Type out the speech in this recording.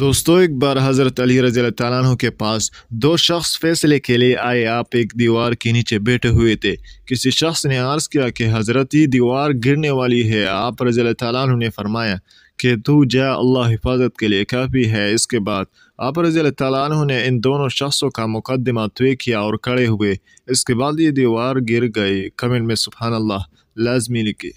दोस्तों एक बार हज़रत अली रजी तु के पास दो शख्स फैसले के लिए आए आप एक दीवार के नीचे बैठे हुए थे किसी शख्स ने अर्ज़ किया कि हज़रत ये दीवार गिरने वाली है आप रजी तु ने फरमाया कि तू जा अल्लाह हिफाजत के लिए काफ़ी है इसके बाद आप रजी तु ने इन दोनों शख्सों का मुकदमा तय किया और खड़े हुए इसके बाद ये दीवार गिर गई कमेंट में सुबहानल्ला अल्लाह लाजमी लिखी